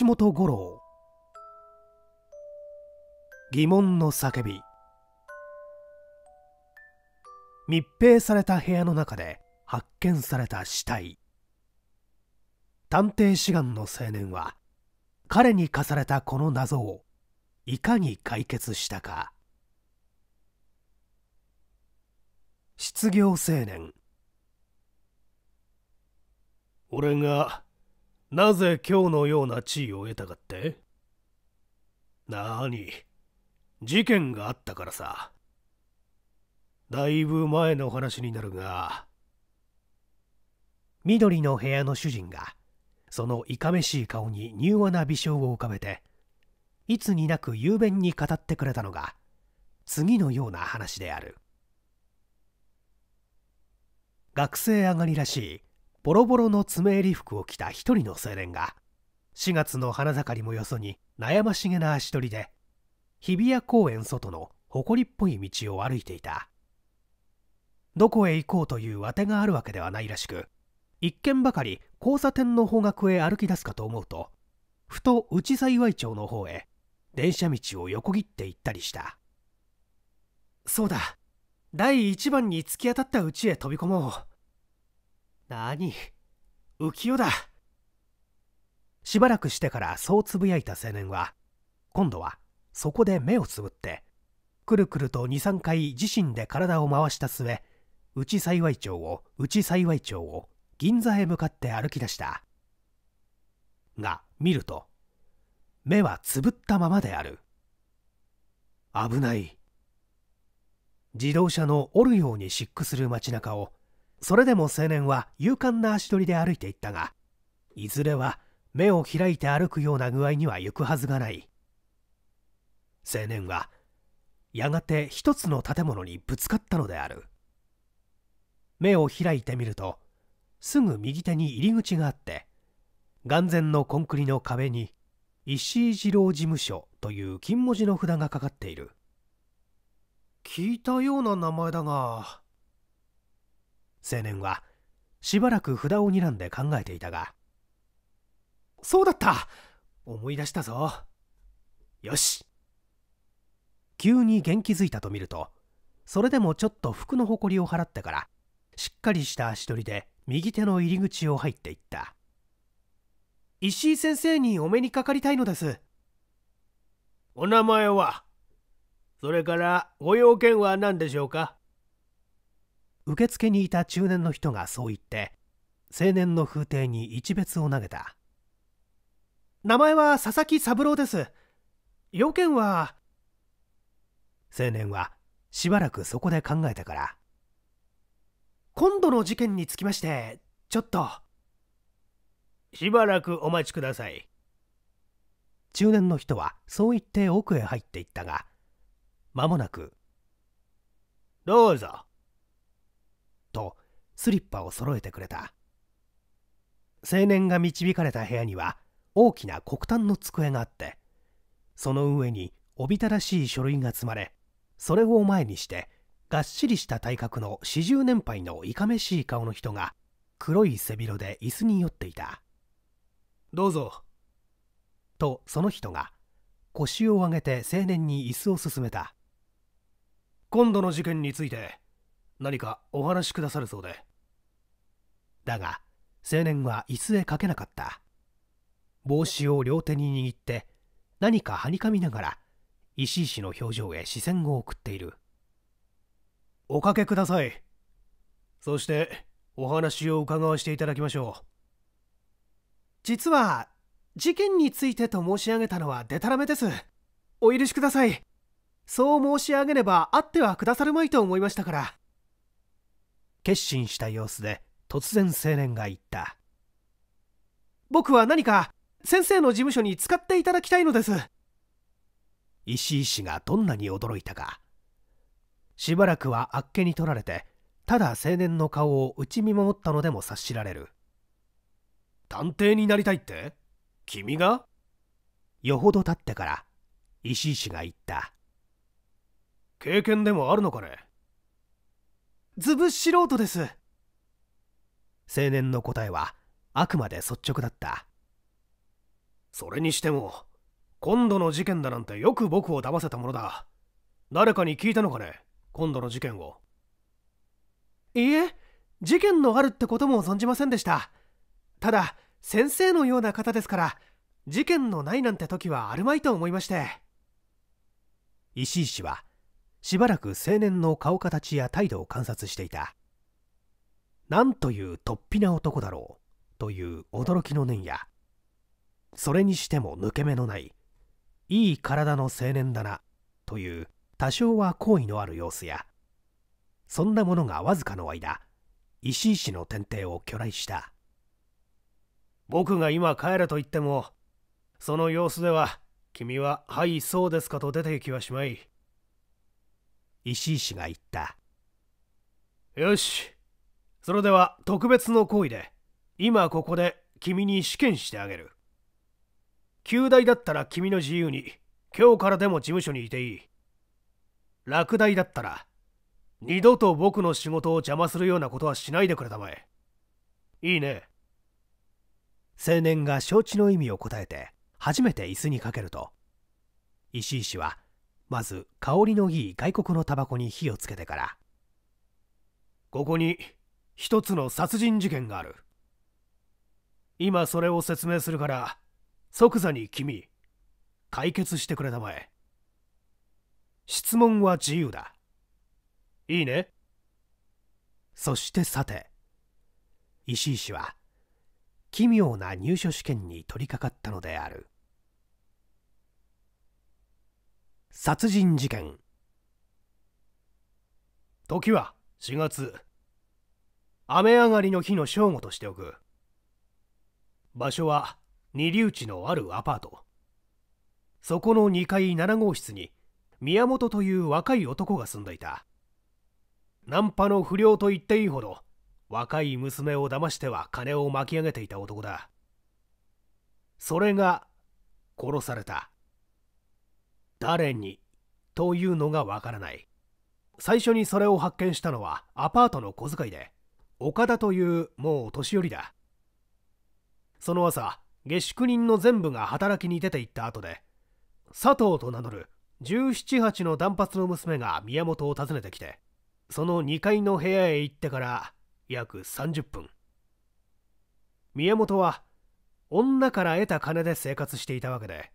橋本五郎疑問の叫び密閉された部屋の中で発見された死体探偵志願の青年は彼に課されたこの謎をいかに解決したか失業青年俺がなぜ今日のような地位を得たかってなーに、事件があったからさ。だいぶ前の話になるが。緑の部屋の主人が、そのいかめしい顔に柔和な微笑を浮かべて、いつになく雄弁に語ってくれたのが、次のような話である。学生上がりらしいボロボロの爪襟服を着た一人の青年が4月の花盛りもよそに悩ましげな足取りで日比谷公園外の埃っぽい道を歩いていたどこへ行こうというあてがあるわけではないらしく一軒ばかり交差点の方角へ歩き出すかと思うとふと内幸町の方へ電車道を横切って行ったりしたそうだ第1番に突き当たったうちへ飛び込もう何浮世だしばらくしてからそうつぶやいた青年は今度はそこで目をつぶってくるくると23回自身で体を回した末内幸町を内幸町を銀座へ向かって歩き出したが見ると目はつぶったままである危ない自動車の折るように漆喰する街中をそれでも青年は勇敢な足取りで歩いていったがいずれは目を開いて歩くような具合には行くはずがない青年はやがて一つの建物にぶつかったのである目を開いてみるとすぐ右手に入り口があって眼前のコンクリの壁に石井次郎事務所という金文字の札がかかっている聞いたような名前だが青年はしばらく札を睨んで考えていたがそうだった思い出したぞよし急に元気づいたと見るとそれでもちょっと服のほこりを払ってからしっかりした足取りで右手の入り口を入っていった石井先生にお目にかかりたいのですお名前はそれからご用件は何でしょうか受付にいた中年の人がそう言って青年の風邸に一別を投げた名前は佐々木三郎です要件は青年はしばらくそこで考えたから今度の事件につきましてちょっとしばらくお待ちください中年の人はそう言って奥へ入っていったが間もなく「どうぞ」スリッパを揃えてくれた青年が導かれた部屋には大きな黒炭の机があってその上におびただしい書類が積まれそれを前にしてがっしりした体格の40年配のいかめしい顔の人が黒い背広で椅子に酔っていたどうぞとその人が腰を上げて青年に椅子を勧めた今度の事件について何かお話しくださるそうでだが青年は椅子へかけなかった帽子を両手に握って何かはにかみながら石井氏の表情へ視線を送っているおかけくださいそしてお話を伺わせていただきましょう実は事件についてと申し上げたのはでたらめですお許しくださいそう申し上げればあってはくださるまいと思いましたから決心した様子で突然青年が言った僕は何か先生の事務所に使っていただきたいのです石井氏がどんなに驚いたかしばらくはあっけに取られてただ青年の顔をち見守ったのでも察しられる探偵になりたいって君がよほど経ってから石井氏が言った経験でもあるのかねずぶ素人です青年の答えはあくまで率直だったそれにしても今度の事件だなんてよく僕を騙せたものだ誰かに聞いたのかね今度の事件をいいえ事件のあるってことも存じませんでしたただ先生のような方ですから事件のないなんて時はあるまいと思いまして石井氏はしばらく青年の顔形や態度を観察していたなんという突飛な男だろうという驚きの念やそれにしても抜け目のないいい体の青年だなという多少は好意のある様子やそんなものがわずかの間石井氏の天帝を去来した僕が今帰れと言ってもその様子では君は「はいそうですか」と出て行きはしまい石井氏が言ったよしそれでは特別の行為で今ここで君に試験してあげる旧大だったら君の自由に今日からでも事務所にいていい落第だったら二度と僕の仕事を邪魔するようなことはしないでくれたまえいいね青年が承知の意味を答えて初めて椅子にかけると石井氏はまず香りのいい外国のタバコに火をつけてからここに一つの殺人事件がある今それを説明するから即座に君解決してくれたまえ質問は自由だいいねそしてさて石井氏は奇妙な入所試験に取り掛かったのである殺人事件時は4月雨上がりの日の正午としておく場所は二流地のあるアパートそこの2階7号室に宮本という若い男が住んでいたナンパの不良と言っていいほど若い娘を騙しては金を巻き上げていた男だそれが殺された誰にというのがわからない最初にそれを発見したのはアパートの小遣いで岡田というもう年寄りだその朝下宿人の全部が働きに出て行った後で佐藤と名乗る1718の断髪の娘が宮本を訪ねてきてその2階の部屋へ行ってから約30分宮本は女から得た金で生活していたわけで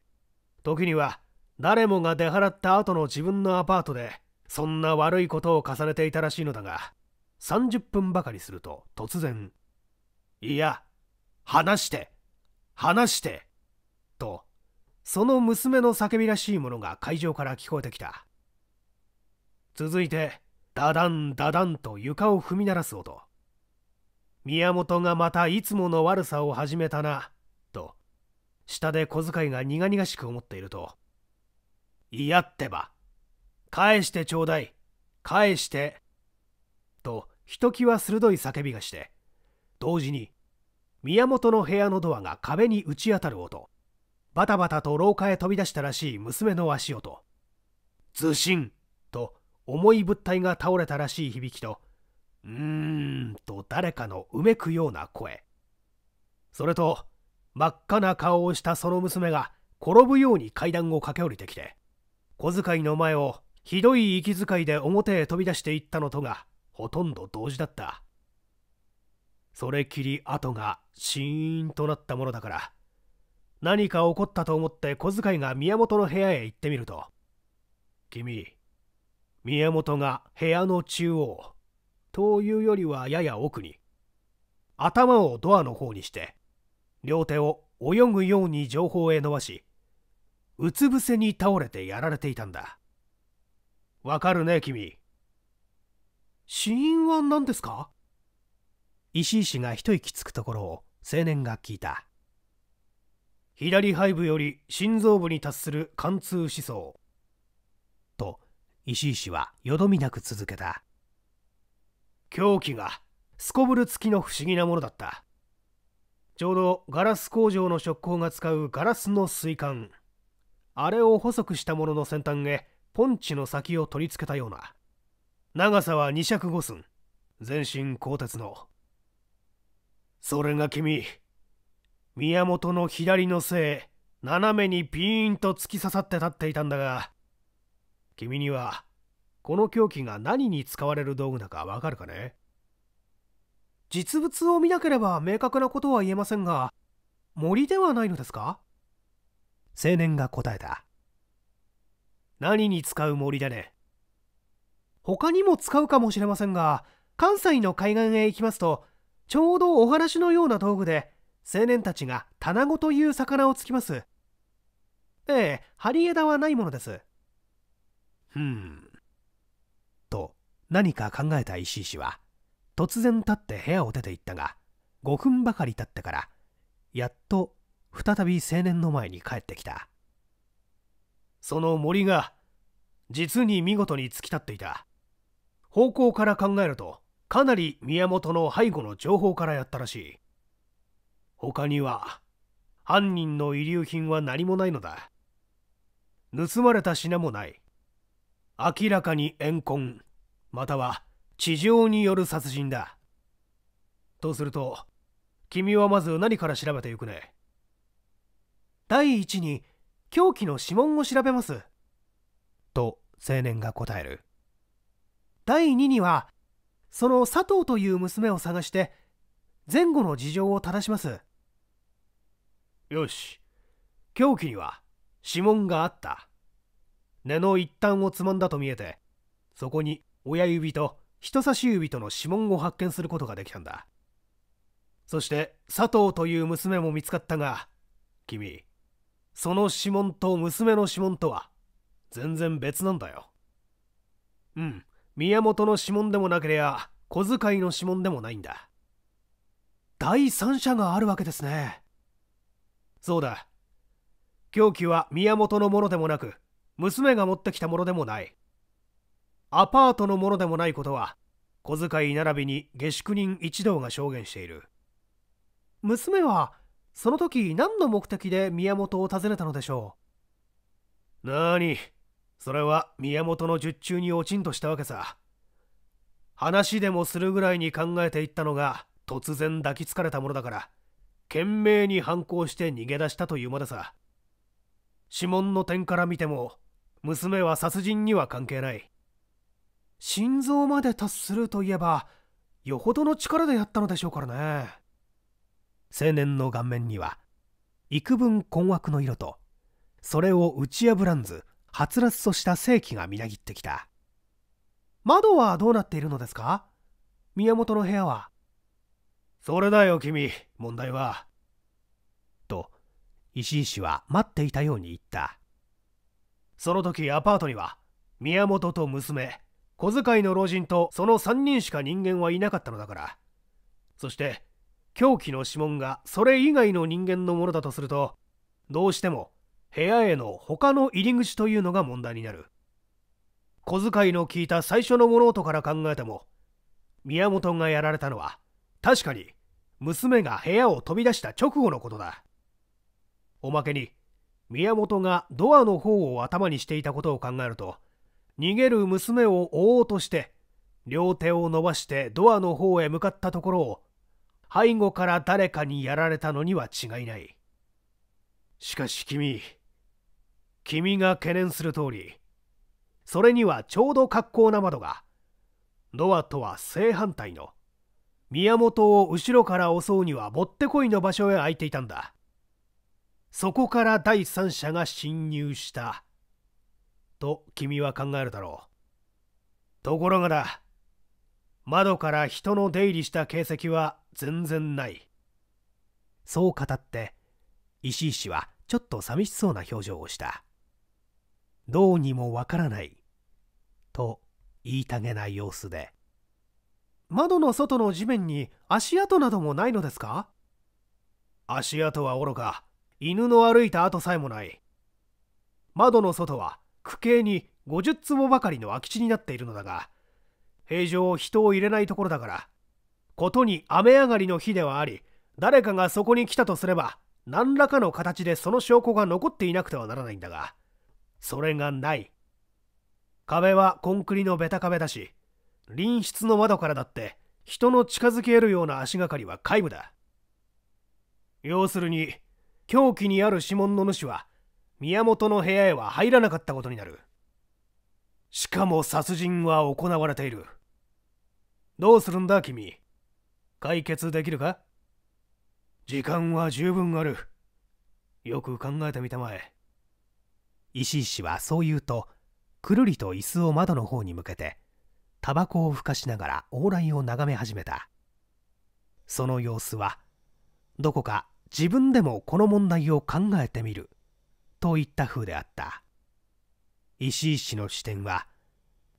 時には誰もが出払った後の自分のアパートでそんな悪いことを重ねていたらしいのだが30分ばかりすると突然「いや話して話して」とその娘の叫びらしいものが会場から聞こえてきた続いてダダンダダンと床を踏み鳴らす音宮本がまたいつもの悪さを始めたなと下で小遣いが苦々しく思っていると嫌ってば。返してちょうだい。返して。と、ひときわ鋭い叫びがして、同時に、宮本の部屋のドアが壁に打ち当たる音、バタバタと廊下へ飛び出したらしい娘の足音、ズシンと重い物体が倒れたらしい響きと、うーんと誰かのうめくような声。それと、真っ赤な顔をしたその娘が転ぶように階段を駆け下りてきて、小遣いの前をひどい息遣いで表へ飛び出していったのとがほとんど同時だったそれきり後がシーンとなったものだから何か起こったと思って小遣いが宮本の部屋へ行ってみると君宮本が部屋の中央というよりはやや奥に頭をドアの方にして両手を泳ぐように情報へ伸ばしうつ伏せに倒れてやられていたんだわかるね君死因は何ですか石井氏が一息つくところを青年が聞いた左背部より心臓部に達する貫通思想と石井氏はよどみなく続けた凶器がすこぶる付きの不思議なものだったちょうどガラス工場の職工が使うガラスの水管あれを細くしたものの先端へポンチの先を取り付けたような長さは2尺5寸全身鋼鉄のそれが君宮本の左の背斜めにピーンと突き刺さって立っていたんだが君にはこの凶器が何に使われる道具だかわかるかね実物を見なければ明確なことは言えませんが森ではないのですか青年が答えた何に使う森だね他にも使うかもしれませんが関西の海岸へ行きますとちょうどお話のような道具で青年たちがタナゴという魚をつきますええハリエダはないものですうんと何か考えた石井氏は突然立って部屋を出て行ったが5分ばかり経ってからやっと再び青年の前に帰ってきたその森が実に見事に突き立っていた方向から考えるとかなり宮本の背後の情報からやったらしい他には犯人の遺留品は何もないのだ盗まれた品もない明らかに怨恨または地上による殺人だとすると君はまず何から調べていくね第一に凶器の指紋を調べますと青年が答える第二にはその佐藤という娘を探して前後の事情を正しますよし凶器には指紋があった根の一端をつまんだと見えてそこに親指と人差し指との指紋を発見することができたんだそして佐藤という娘も見つかったが君その指紋と娘の指紋とは全然別なんだようん宮本の指紋でもなけりゃ小遣いの指紋でもないんだ第三者があるわけですねそうだ凶器は宮本のものでもなく娘が持ってきたものでもないアパートのものでもないことは小遣い並びに下宿人一同が証言している娘はその時何の目的で宮本を訪ねたのでしょう何それは宮本の術中に落ちんとしたわけさ話でもするぐらいに考えていったのが突然抱きつかれたものだから懸命に反抗して逃げ出したというまでさ指紋の点から見ても娘は殺人には関係ない心臓まで達するといえばよほどの力でやったのでしょうからね青年の顔面には幾分困惑の色とそれを打ち破らんずはつらつとした正気がみなぎってきた窓はどうなっているのですか宮本の部屋はそれだよ君問題はと石井氏は待っていたように言ったその時アパートには宮本と娘小遣いの老人とその3人しか人間はいなかったのだからそして凶器の指紋がそれ以外の人間のものだとするとどうしても部屋への他の入り口というのが問題になる小遣いの効いた最初の物音から考えても宮本がやられたのは確かに娘が部屋を飛び出した直後のことだおまけに宮本がドアの方を頭にしていたことを考えると逃げる娘を追おうとして両手を伸ばしてドアの方へ向かったところを背後から誰かにやられたのには違いない。しかし君、君が懸念する通り、それにはちょうど格好な窓が、ドアとは正反対の、宮本を後ろから襲うにはもってこいの場所へ空いていたんだ。そこから第三者が侵入した、と君は考えるだろう。ところがだ、窓から人の出入りした形跡は全然ないそう語って石井氏はちょっと寂しそうな表情をしたどうにもわからないと言いたげな様子で窓の外の地面に足跡などもないのですか足跡はおろか犬の歩いた跡さえもない窓の外は区形に50坪ばかりの空き地になっているのだが平常人を入れないところだからことに雨上がりの日ではあり誰かがそこに来たとすれば何らかの形でその証拠が残っていなくてはならないんだがそれがない壁はコンクリのベタ壁だし隣室の窓からだって人の近づけるような足がかりは皆無だ要するに凶器にある指紋の主は宮本の部屋へは入らなかったことになるしかも殺人は行われているどうするんだ君解決できるか時間は十分あるよく考えてみたまえ石井氏はそう言うとくるりと椅子を窓の方に向けてタバコをふかしながら往来を眺め始めたその様子はどこか自分でもこの問題を考えてみるといった風であった石井氏の視点は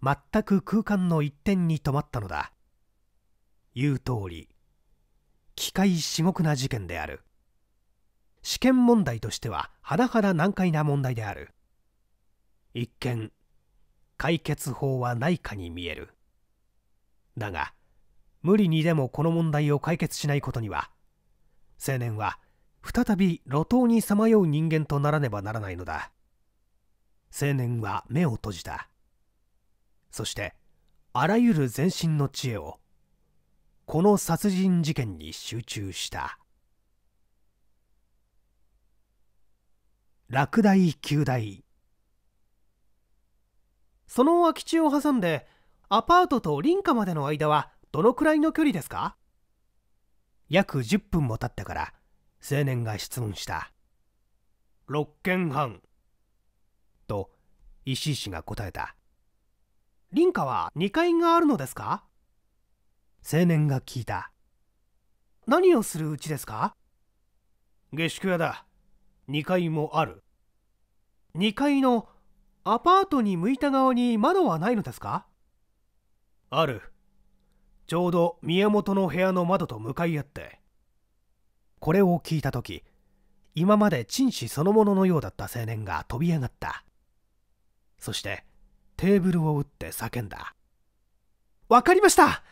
全く空間の一点に止まったのだ言う通り機械至極な事件である試験問題としては甚だ難解な問題である一見解決法はないかに見えるだが無理にでもこの問題を解決しないことには青年は再び路頭にさまよう人間とならねばならないのだ青年は目を閉じたそしてあらゆる全身の知恵をこの殺人事件に集中した落第9大その空き地を挟んでアパートと林家までの間はどのくらいの距離ですか約10分も経ってから青年が質問した6件半と石井氏が答えた林家は2階があるのですか青年が聞いた何をするうちですか下宿屋だ2階もある2階のアパートに向いた側に窓はないのですかあるちょうど宮本の部屋の窓と向かい合ってこれを聞いた時今まで陳氏そのもののようだった青年が飛び上がったそしてテーブルを打って叫んだ「わかりました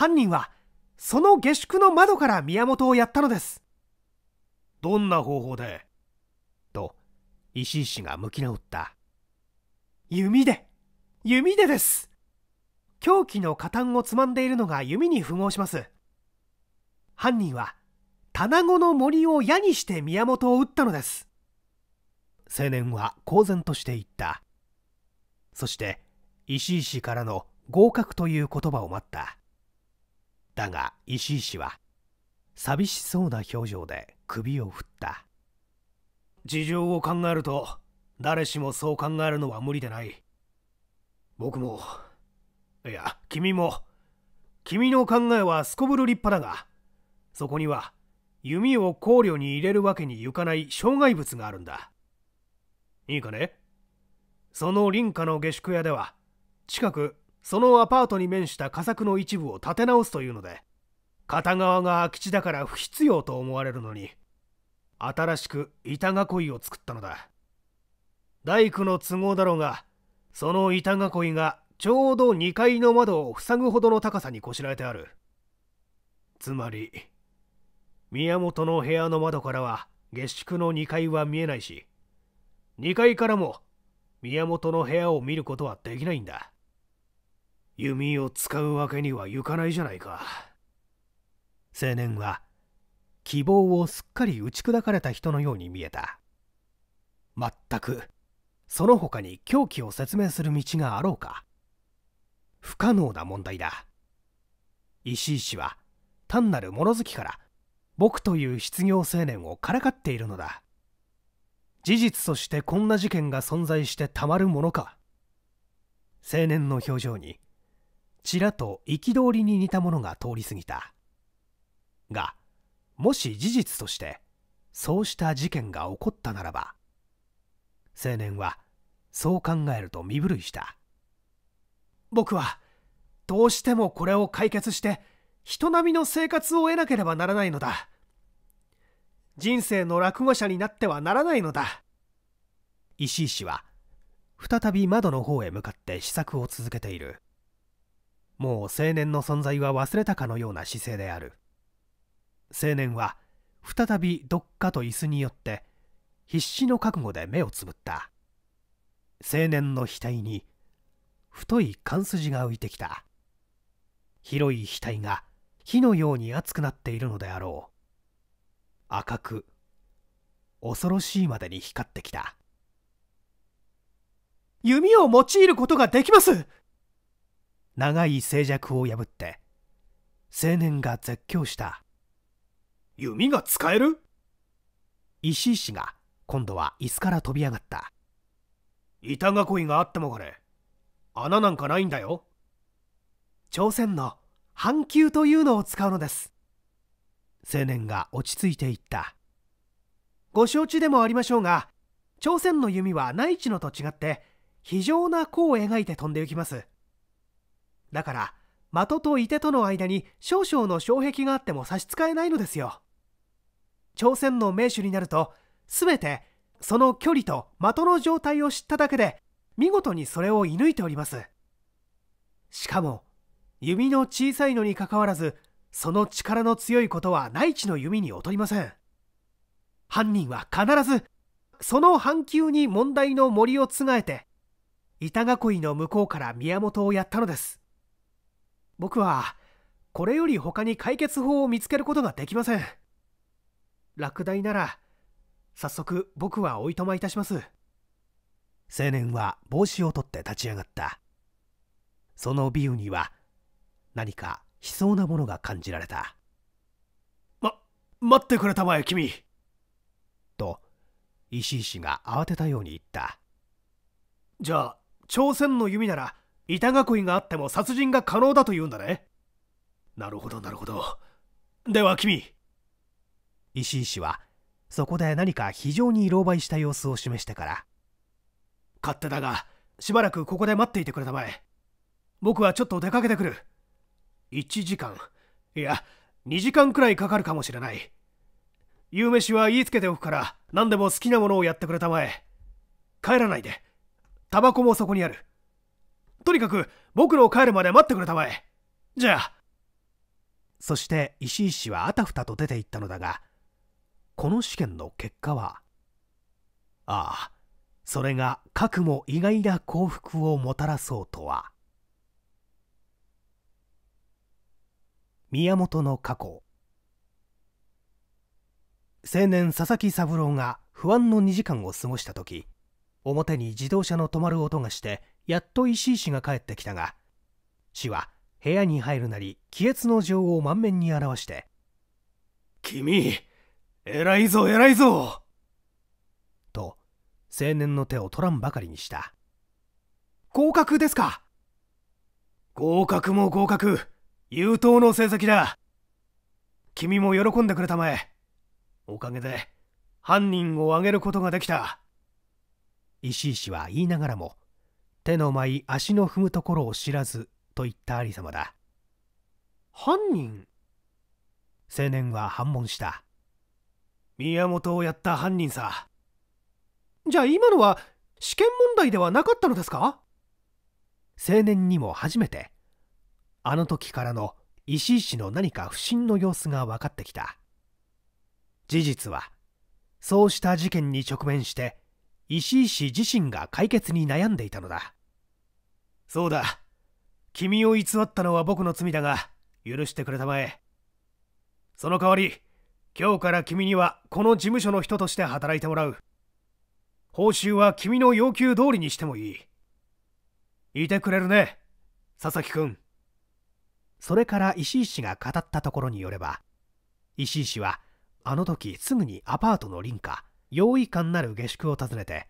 犯人はその下宿の窓から宮本をやったのですどんな方法でと石井氏が向き直った弓で弓でです凶器の加担をつまんでいるのが弓に符合します犯人は棚子の森を矢にして宮本を撃ったのです青年は公然として言ったそして石井氏からの合格という言葉を待っただが石井氏は寂しそうな表情で首を振った事情を考えると誰しもそう考えるのは無理でない僕もいや君も君の考えはすこぶる立派だがそこには弓を考慮に入れるわけにいかない障害物があるんだいいかねその林家の下宿屋では近くそのアパートに面した佳作の一部を建て直すというので片側が空き地だから不必要と思われるのに新しく板囲いを作ったのだ大工の都合だろうがその板囲いがちょうど2階の窓を塞ぐほどの高さにこしらえてあるつまり宮本の部屋の窓からは下宿の2階は見えないし2階からも宮本の部屋を見ることはできないんだ弓を使うわけにはいかないじゃないか青年は希望をすっかり打ち砕かれた人のように見えた全くその他に狂気を説明する道があろうか不可能な問題だ石井氏は単なる物好きから僕という失業青年をからかっているのだ事実としてこんな事件が存在してたまるものか青年の表情にちらと憤りに似たものが通り過ぎたがもし事実としてそうした事件が起こったならば青年はそう考えると身震いした僕はどうしてもこれを解決して人並みの生活を得なければならないのだ人生の落語者になってはならないのだ石井氏は再び窓の方へ向かって試作を続けているもう青年の存在は忘れたかのような姿勢である青年は再びどっかと椅子によって必死の覚悟で目をつぶった青年の額に太い寒筋が浮いてきた広い額が火のように熱くなっているのであろう赤く恐ろしいまでに光ってきた弓を用いることができます長い静寂を破って青年が絶叫した弓が使える石井氏が今度は椅子から飛び上がった板囲いがあってもこれ穴なんかないんだよ朝鮮の半球というのを使うのです青年が落ち着いていったご承知でもありましょうが朝鮮の弓は内地のと違って非常な弧を描いて飛んでいきますだから的と射手との間に少々の障壁があっても差し支えないのですよ朝鮮の名手になると全てその距離と的の状態を知っただけで見事にそれを射抜いておりますしかも弓の小さいのにかかわらずその力の強いことは内地の弓に劣りません犯人は必ずその半球に問題の森をつがえて板囲いの向こうから宮本をやったのです僕はこれより他に解決法を見つけることができません落第なら早速僕はおいとまいたします青年は帽子を取って立ち上がったそのビューには何か悲壮なものが感じられたま待ってくれたまえ君と石井氏が慌てたように言ったじゃあ朝鮮の弓なら板囲いがあっても殺人が可能だと言うんだねなるほどなるほどでは君石井氏はそこで何か非常に狼狽した様子を示してから勝手だがしばらくここで待っていてくれたまえ僕はちょっと出かけてくる1時間いや2時間くらいかかるかもしれない夕飯は言いつけておくから何でも好きなものをやってくれたまえ帰らないでタバコもそこにあるとにかく僕の帰るまで待ってくれたまえじゃあそして石井氏はあたふたと出て行ったのだがこの試験の結果はああそれがかくも意外な幸福をもたらそうとは宮本の過去青年佐々木三郎が不安の2時間を過ごした時表に自動車の止まる音がしてやっと石井氏が帰ってきたが氏は部屋に入るなり気悦の情を満面に表して「君偉いぞ偉いぞ!」と青年の手を取らんばかりにした合格ですか合格も合格優等の成績だ君も喜んでくれたまえおかげで犯人を挙げることができた石井氏は言いながらも手の舞足の踏むところを知らずといった有様だ犯人青年は反問した宮本をやった犯人さじゃあ今のは試験問題ではなかったのですか青年にも初めてあの時からの石井氏の何か不審の様子が分かってきた事実はそうした事件に直面して石井氏自身が解決に悩んでいたのだそうだ君を偽ったのは僕の罪だが許してくれたまえその代わり今日から君にはこの事務所の人として働いてもらう報酬は君の要求通りにしてもいいいてくれるね佐々木君それから石井氏が語ったところによれば石井氏はあの時すぐにアパートの隣家用意館なる下宿を訪ねて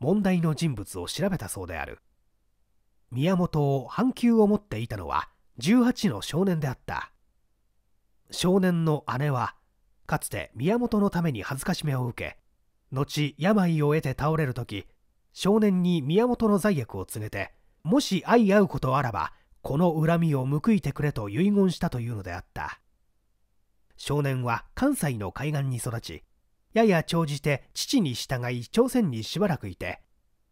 問題の人物を調べたそうである宮本を半球を持っていたのは18の少年であった少年の姉はかつて宮本のために辱めを受け後病を得て倒れる時少年に宮本の罪悪を告げてもし相合うことあらばこの恨みを報いてくれと遺言したというのであった少年は関西の海岸に育ちやや長じて父に従い朝鮮にしばらくいて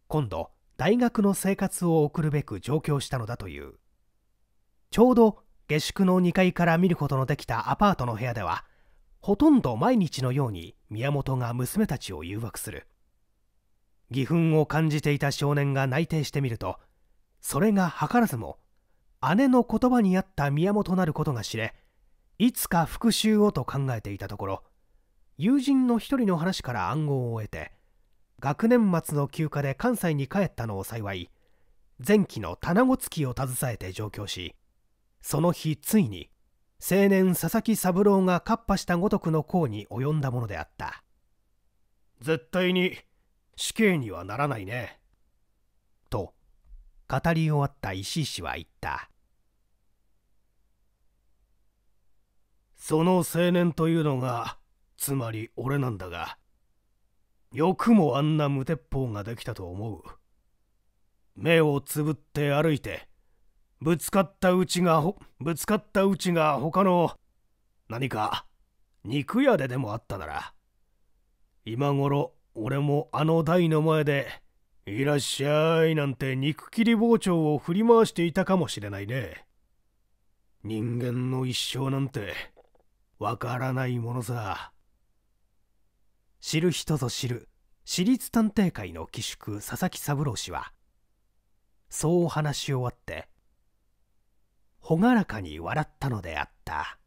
今度大学の生活を送るべく上京したのだというちょうど下宿の2階から見ることのできたアパートの部屋ではほとんど毎日のように宮本が娘たちを誘惑する義憤を感じていた少年が内定してみるとそれが図らずも姉の言葉にあった宮本なることが知れいつか復讐をと考えていたところ友人の一人の話から暗号を得て学年末の休暇で関西に帰ったのを幸い前期の棚子月きを携えて上京しその日ついに青年佐々木三郎がかっぱしたごとくの功に及んだものであった絶対に死刑にはならないねと語り終わった石井氏は言ったその青年というのがつまり俺なんだがよくもあんな無鉄砲ができたと思う目をつぶって歩いてぶつかったうちがぶつかったうちが他の何か肉屋ででもあったなら今頃俺もあの台の前で「いらっしゃい」なんて肉切り包丁を振り回していたかもしれないね人間の一生なんてわからないものさ。知る人ぞ知る私立探偵会の寄宿佐々木三郎氏はそう話し終わって朗らかに笑ったのであった。